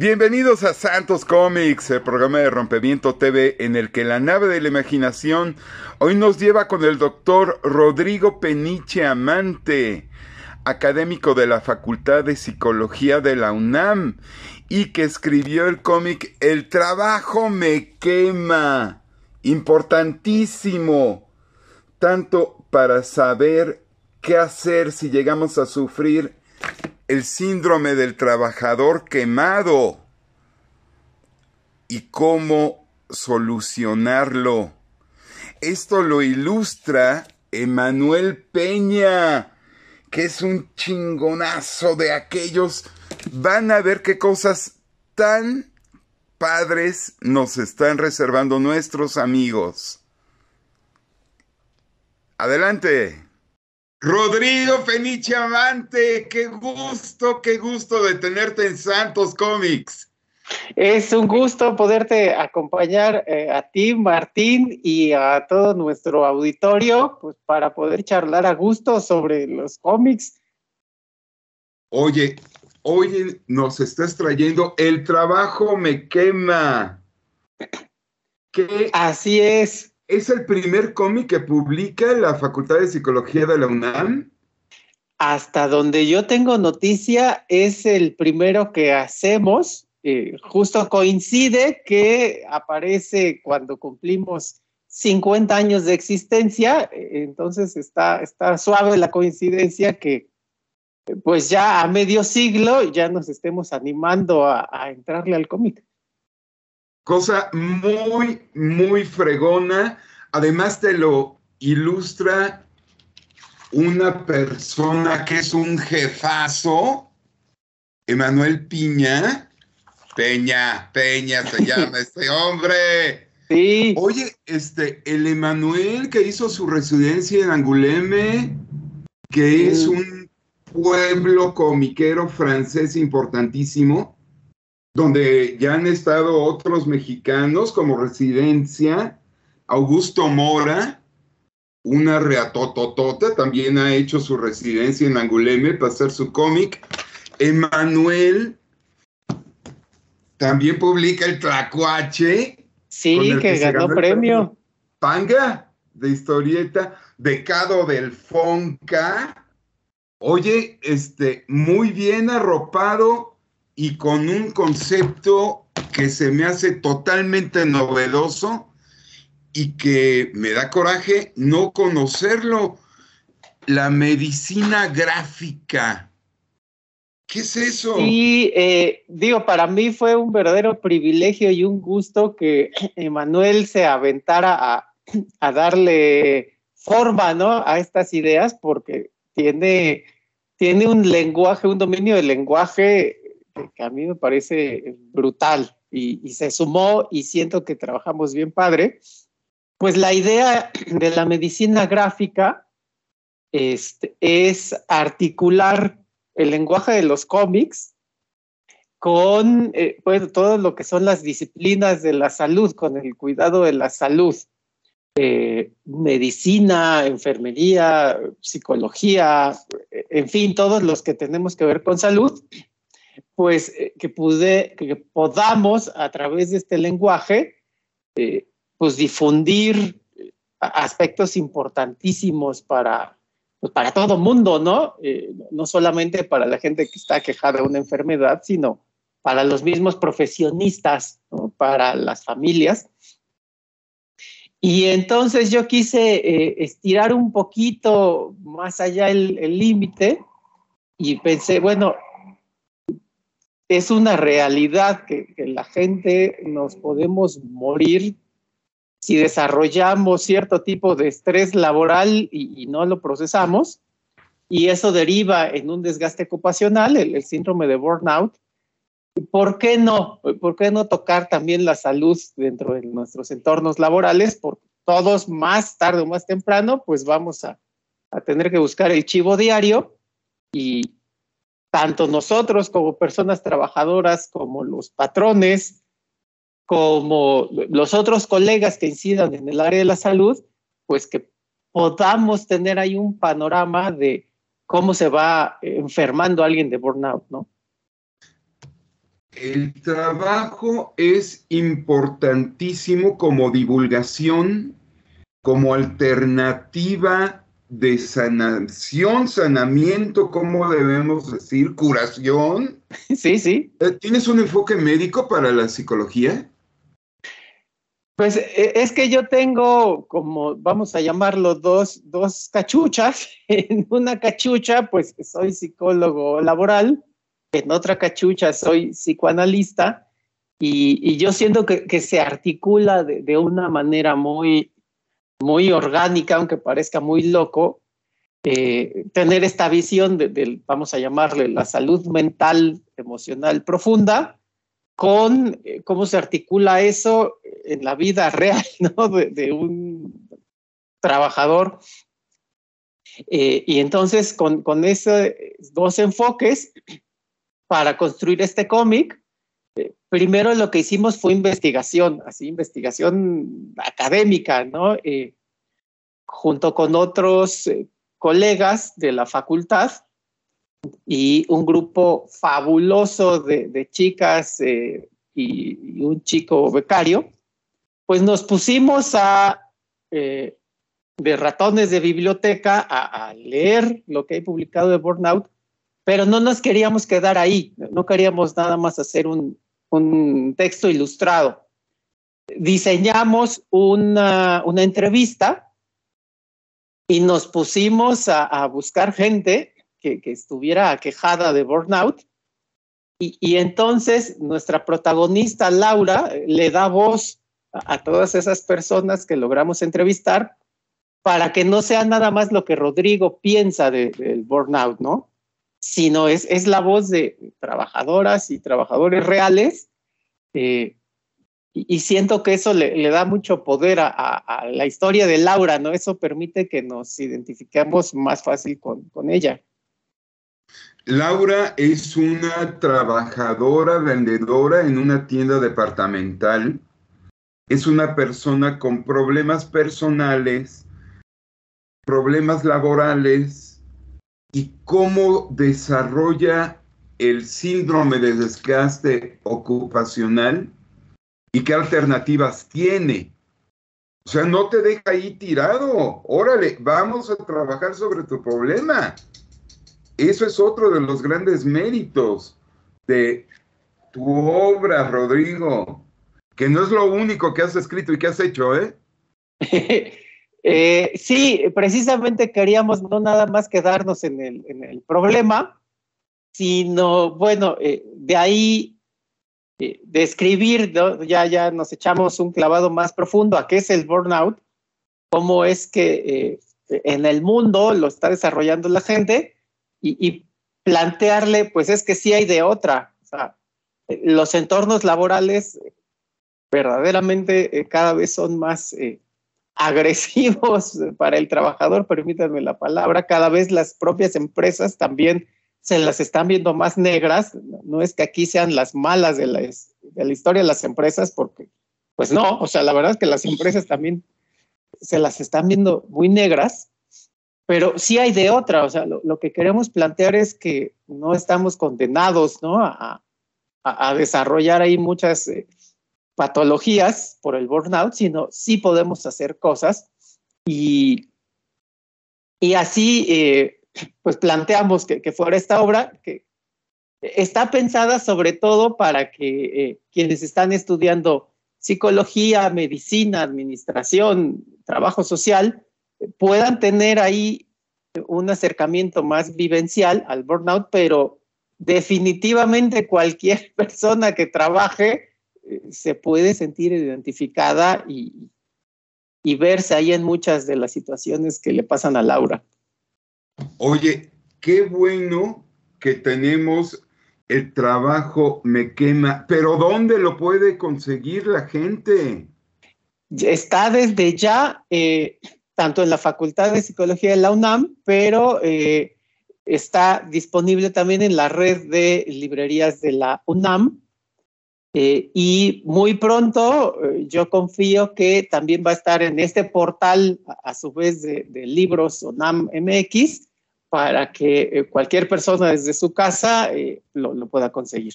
Bienvenidos a Santos Comics, el programa de Rompimiento TV en el que la nave de la imaginación hoy nos lleva con el doctor Rodrigo Peniche Amante, académico de la Facultad de Psicología de la UNAM y que escribió el cómic El trabajo me quema, importantísimo, tanto para saber qué hacer si llegamos a sufrir el síndrome del trabajador quemado y cómo solucionarlo. Esto lo ilustra Emanuel Peña, que es un chingonazo de aquellos. Van a ver qué cosas tan padres nos están reservando nuestros amigos. Adelante. Rodrigo Feniche Amante, qué gusto, qué gusto de tenerte en Santos Comics. Es un gusto poderte acompañar eh, a ti, Martín, y a todo nuestro auditorio, pues para poder charlar a gusto sobre los cómics. Oye, oye, nos estás trayendo El trabajo me quema. Que Así es es el primer cómic que publica la Facultad de Psicología de la UNAM. Hasta donde yo tengo noticia, es el primero que hacemos. Eh, justo coincide que aparece cuando cumplimos 50 años de existencia, eh, entonces está, suave la coincidencia que pues ya a medio siglo ya nos estemos animando a entrarle al cómic. Cosa muy, muy fregona. Además te lo ilustra una persona que es un jefazo, Emanuel Piña. Peña, Peña se llama este hombre. Sí. Oye, este, el Emanuel que hizo su residencia en Anguleme, que es un pueblo comiquero francés importantísimo, donde ya han estado otros mexicanos como residencia, Augusto Mora, una reatototota, también ha hecho su residencia en Anguleme para hacer su cómic. Emanuel también publica el Tlacuache. Sí, que, ganó, premio. Panga de historieta, Decado del Fonca. Oye, este, muy bien arropado y con un concepto que se me hace totalmente novedoso y que me da coraje no conocerlo, la medicina gráfica. ¿Qué es eso? y eh, digo, para mí fue un verdadero privilegio y un gusto que Emanuel se aventara a, darle forma, ¿no? A estas ideas porque tiene, tiene un lenguaje, un dominio de lenguaje que, a mí me parece brutal y, se sumó y siento que trabajamos bien padre, pues la idea de la medicina gráfica este, es articular el lenguaje de los cómics con eh, todo lo que son las disciplinas de la salud, con el cuidado de la salud, eh, medicina, enfermería, psicología, en fin, todos los que tenemos que ver con salud, pues eh, que, pude, que, podamos a través de este lenguaje, eh, pues difundir eh, aspectos importantísimos para, pues, para todo mundo, ¿no? no solamente para la gente que está quejada de una enfermedad, sino para los mismos profesionistas, para las familias. Y entonces yo quise estirar un poquito más allá el límite y pensé, bueno, es una realidad que, la gente nos podemos morir si desarrollamos cierto tipo de estrés laboral y, no lo procesamos. Y eso deriva en un desgaste ocupacional, el, síndrome de burnout. ¿Por qué no? ¿Por qué no tocar también la salud dentro de nuestros entornos laborales? Porque todos más tarde o más temprano, pues vamos a, a tener que buscar el chivo diario y, tanto nosotros como personas trabajadoras, como los patrones, como los otros colegas que incidan en el área de la salud, pues que podamos tener ahí un panorama de cómo se va eh, enfermando alguien de burnout, ¿no? El trabajo es importantísimo como divulgación, como alternativa de sanación, sanamiento, ¿cómo debemos decir? Curación. Sí, sí. Eh, ¿Tienes un enfoque médico para la psicología? Pues e, es que yo tengo, como vamos a llamarlo, dos, cachuchas. En una cachucha, pues soy psicólogo laboral, en otra cachucha soy psicoanalista, y, yo siento que, se articula de una manera muy, muy orgánica, aunque parezca muy loco, eh, tener esta visión de, vamos a llamarle, la salud mental, emocional profunda, con eh, cómo se articula eso en la vida real de, un trabajador. Eh, y entonces, con esos dos enfoques, para construir este cómic, primero lo que hicimos fue investigación, así investigación académica, ¿no? Eh, junto con otros eh, colegas de la facultad y un grupo fabuloso de, chicas eh, y, un chico becario, pues nos pusimos a de ratones de biblioteca a, a, leer lo que he publicado de Burnout pero no nos queríamos quedar ahí, no queríamos nada más hacer un, texto ilustrado. Diseñamos una, entrevista y nos pusimos a, buscar gente que, que, estuviera aquejada de burnout. Y, entonces nuestra protagonista, Laura, le da voz a, todas esas personas que logramos entrevistar para que no sea nada más lo que Rodrigo piensa del burnout, ¿no? sino es, la voz de trabajadoras y trabajadores reales. Eh, y, siento que eso le, da mucho poder a, la historia de Laura, ¿no? Eso permite que nos identifiquemos más fácil con ella. Laura es una trabajadora vendedora en una tienda departamental. Es una persona con problemas personales, problemas laborales, y cómo desarrolla el síndrome de desgaste ocupacional y qué alternativas tiene. O sea, no te deja ahí tirado. Órale, vamos a trabajar sobre tu problema. Eso es otro de los grandes méritos de tu obra, Rodrigo, que no es lo único que has escrito y que has hecho, ¿eh? Eh, sí, precisamente queríamos no nada más quedarnos en el, problema, sino, bueno, eh, de ahí eh, describir, ya, ya nos echamos un clavado más profundo a qué es el burnout, cómo es que en el mundo lo está desarrollando la gente y, y, plantearle, pues es que sí hay de otra. O sea, los entornos laborales verdaderamente cada vez son más agresivos para el trabajador, permítanme la palabra, cada vez las propias empresas también se las están viendo más negras, no es que aquí sean las malas de la, de la historia de las empresas, porque pues no, o sea, la verdad es que las empresas también se las están viendo muy negras, pero sí hay de otra, o sea, lo, que queremos plantear es que no estamos condenados, A, desarrollar ahí muchas... Eh, patologías por el burnout, sino sí podemos hacer cosas y, así eh, pues planteamos que, fuera esta obra que está pensada sobre todo para que eh, quienes están estudiando psicología, medicina, administración, trabajo social, puedan tener ahí un acercamiento más vivencial al burnout, pero definitivamente cualquier persona que trabaje se puede sentir identificada y, verse ahí en muchas de las situaciones que le pasan a Laura. Oye, qué bueno que tenemos el trabajo me quema, pero ¿dónde lo puede conseguir la gente? Está desde ya, eh, tanto en la Facultad de Psicología de la UNAM, pero eh, está disponible también en la red de librerías de la UNAM eh, y muy pronto eh, yo confío que también va a estar en este portal, a, su vez de, libros UNAM MX, para que eh, cualquier persona desde su casa lo, lo, pueda conseguir.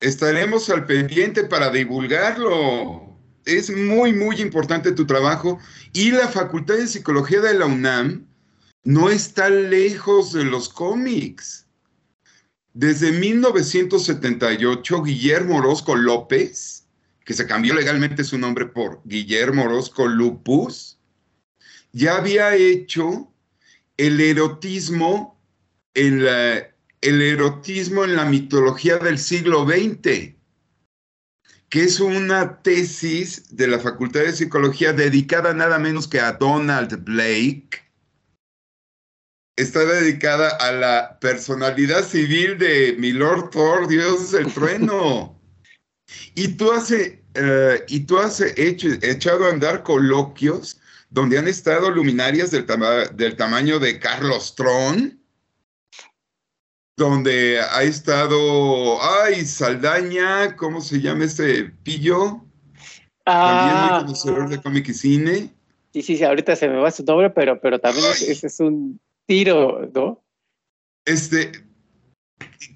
Estaremos al pendiente para divulgarlo. Es muy, muy importante tu trabajo y la Facultad de Psicología de la UNAM no está lejos de los cómics. Desde 1978, Guillermo Orozco López, que se cambió legalmente su nombre por Guillermo Orozco Lupus, ya había hecho el erotismo en la, el erotismo en la mitología del siglo XX, que es una tesis de la Facultad de Psicología dedicada nada menos que a Donald Blake, está dedicada a la personalidad civil de Milord Thor, Dios el trueno. y tú has, eh, y tú hecho, echado a andar coloquios donde han estado luminarias del, del tamaño de Carlos Tron, donde ha estado, ay, Saldaña, ¿cómo se llama este pillo? Ah, También muy de y cine. Sí, sí, ahorita se me va su nombre, pero, pero también ese es, un tiro, ¿no? Este,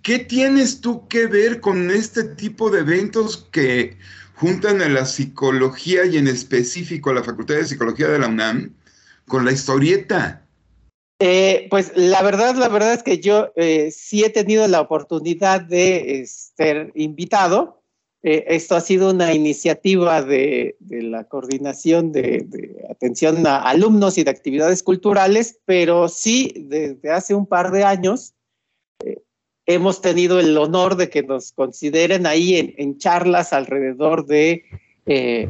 ¿qué tienes tú que ver con este tipo de eventos que juntan a la psicología y en específico a la Facultad de Psicología de la UNAM con la historieta? Eh, pues la verdad, la verdad es que yo eh, sí he tenido la oportunidad de eh, ser invitado eh, esto ha sido una iniciativa de, la coordinación de, atención a alumnos y de actividades culturales, pero sí, desde hace un par de años eh, hemos tenido el honor de que nos consideren ahí en, charlas alrededor de eh,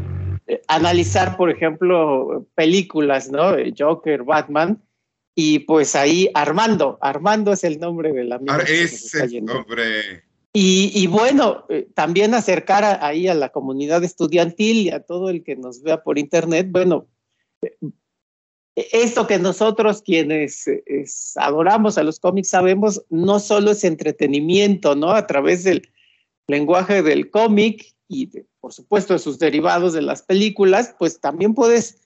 analizar, por ejemplo, películas, ¿no? Joker, Batman. Y pues ahí Armando, Armando es el nombre de la misma. Es el nombre. Y, bueno, eh, también acercar ahí a la comunidad estudiantil y a todo el que nos vea por internet, bueno, eh, eh, esto que nosotros quienes adoramos a los cómics sabemos, no solo es entretenimiento, ¿no? A través del lenguaje del cómic y, por supuesto, de sus derivados de las películas, pues también puedes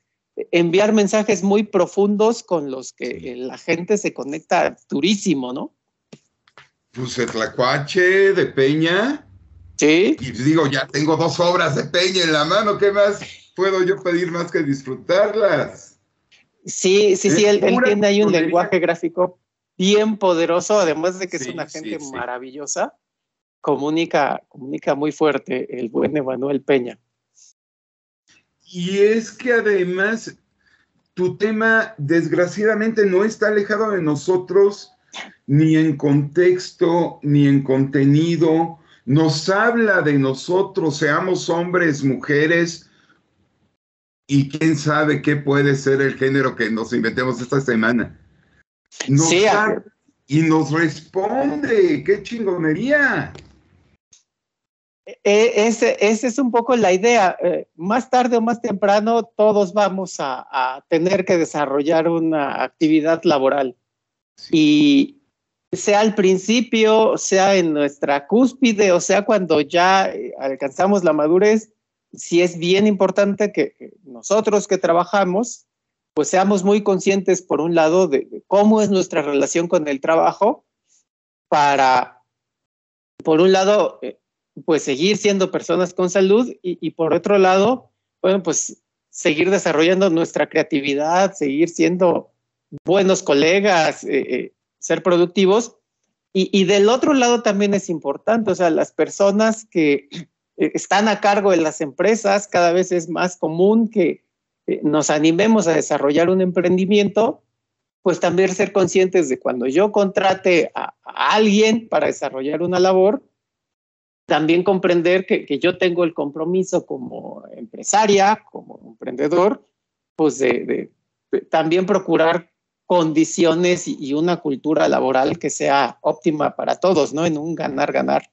enviar mensajes muy profundos con los que la gente se conecta durísimo, ¿no? Pues el Tlacuache, de Peña. Sí. Y digo, ya tengo dos obras de Peña en la mano, ¿qué más puedo yo pedir más que disfrutarlas? Sí, sí, sí, él, tiene ahí un lenguaje gráfico bien poderoso, además de que es una gente maravillosa, comunica, comunica muy fuerte el buen Emanuel Peña. Y es que además tu tema desgraciadamente no está alejado de nosotros ni en contexto, ni en contenido, nos habla de nosotros, seamos hombres, mujeres, y quién sabe qué puede ser el género que nos inventemos esta semana. y nos responde, qué chingonería. E, e, Esa es un poco la idea. Eh, más tarde o más temprano todos vamos a tener que desarrollar una actividad laboral. Y sea al principio, sea en nuestra cúspide, o sea cuando ya eh, alcanzamos la madurez, sí es bien importante que nosotros que trabajamos, pues seamos muy conscientes, por un lado, de, cómo es nuestra relación con el trabajo para, por un lado, eh, pues seguir siendo personas con salud y, y por otro lado, bueno, pues seguir desarrollando nuestra creatividad, seguir siendo buenos colegas, eh, eh, ser productivos. Y, del otro lado también es importante, o sea, las personas que eh, están a cargo de las empresas, cada vez es más común que nos animemos a desarrollar un emprendimiento, pues también ser conscientes de cuando yo contrate a, alguien para desarrollar una labor, también comprender que, que, yo tengo el compromiso como empresaria, como emprendedor, pues de también procurar condiciones y una cultura laboral que sea óptima para todos, ¿no? En un ganar-ganar.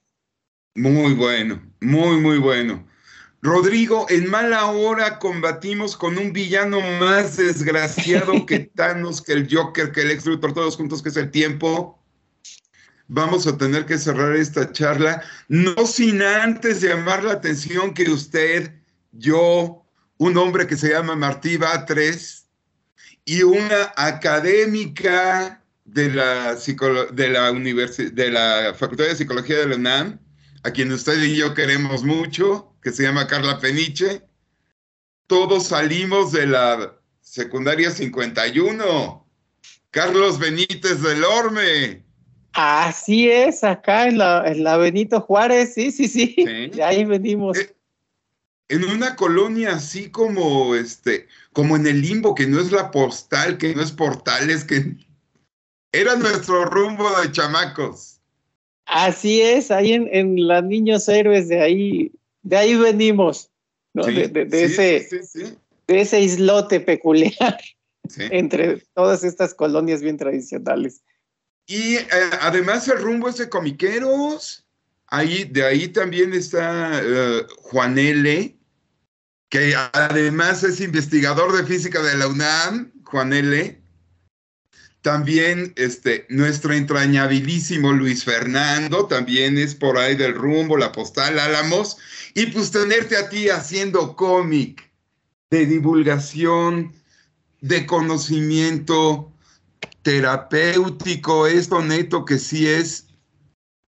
Muy bueno, muy, muy bueno. Rodrigo, en mala hora combatimos con un villano más desgraciado que Thanos, que el Joker, que el ex todos juntos, que es el tiempo. Vamos a tener que cerrar esta charla, no sin antes llamar la atención que usted, yo, un hombre que se llama Martí Batres, y una académica de la, de la, de la Facultad de Psicología de la UNAM, a quien usted y yo queremos mucho, que se llama Carla Peniche. Todos salimos de la secundaria 51. Carlos Benítez del Orme. Así es, acá en la, Benito Juárez, sí, sí, sí, ahí venimos. Eh, en una colonia así como este, como en el limbo, que no es la postal, que no es portales, que era nuestro rumbo de chamacos. Así es, ahí en, en las niños héroes, de ahí, de ahí venimos, ¿no? de, ese, islote peculiar entre todas estas colonias bien tradicionales. Y eh, además el rumbo es de comiqueros, Ahí, de ahí también está eh, Juan L., que además es investigador de física de la UNAM, Juan L. También este, nuestro entrañabilísimo Luis Fernando, también es por ahí del rumbo, la postal Álamos. Y pues tenerte a ti haciendo cómic de divulgación, de conocimiento terapéutico, esto neto que sí es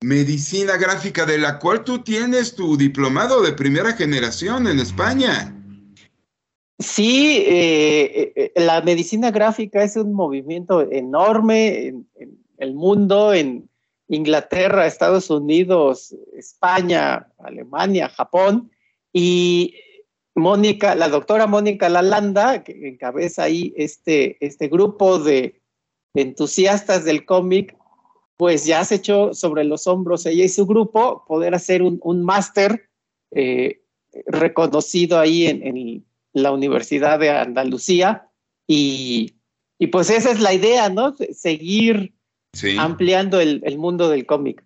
medicina gráfica, de la cual tú tienes tu diplomado de primera generación en España. Sí, eh, eh, la medicina gráfica es un movimiento enorme en, el mundo, en Inglaterra, Estados Unidos, España, Alemania, Japón. Y Mónica, la doctora Mónica Lalanda, que encabeza ahí este, este grupo de entusiastas del cómic, pues ya se echó sobre los hombros ella y su grupo poder hacer un, máster eh, reconocido ahí en, la Universidad de Andalucía. Y, pues esa es la idea, ¿no? Seguir ampliando el, el mundo del cómic.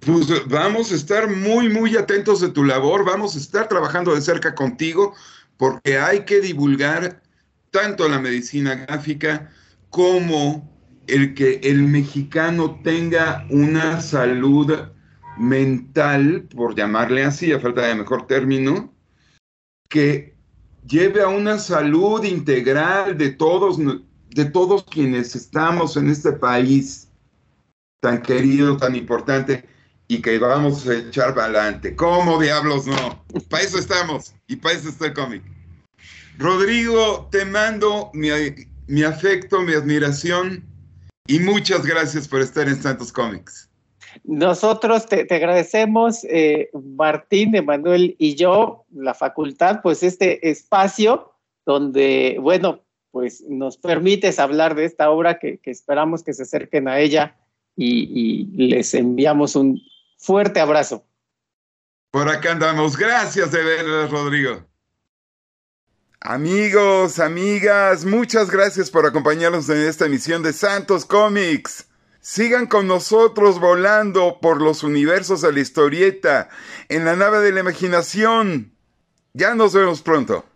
Pues vamos a estar muy, muy atentos de tu labor, vamos a estar trabajando de cerca contigo, porque hay que divulgar tanto la medicina gráfica como el que el mexicano tenga una salud mental, por llamarle así, a falta de mejor término, que lleve a una salud integral de todos, de todos quienes estamos en este país tan querido, tan importante, y que vamos a echar adelante. ¿Cómo diablos no? Para eso estamos y para eso está el cómic. Rodrigo, te mando mi, mi afecto, mi admiración y muchas gracias por estar en Santos Comics. Nosotros te, agradecemos, eh, Martín, Emanuel y yo, la facultad, pues este espacio donde, bueno, pues nos permites hablar de esta obra que, esperamos que se acerquen a ella y, les enviamos un fuerte abrazo. Por acá andamos. Gracias de veras, Rodrigo. Amigos, amigas, muchas gracias por acompañarnos en esta emisión de Santos Comics. Sigan con nosotros volando por los universos de la historieta, en la nave de la imaginación. Ya nos vemos pronto.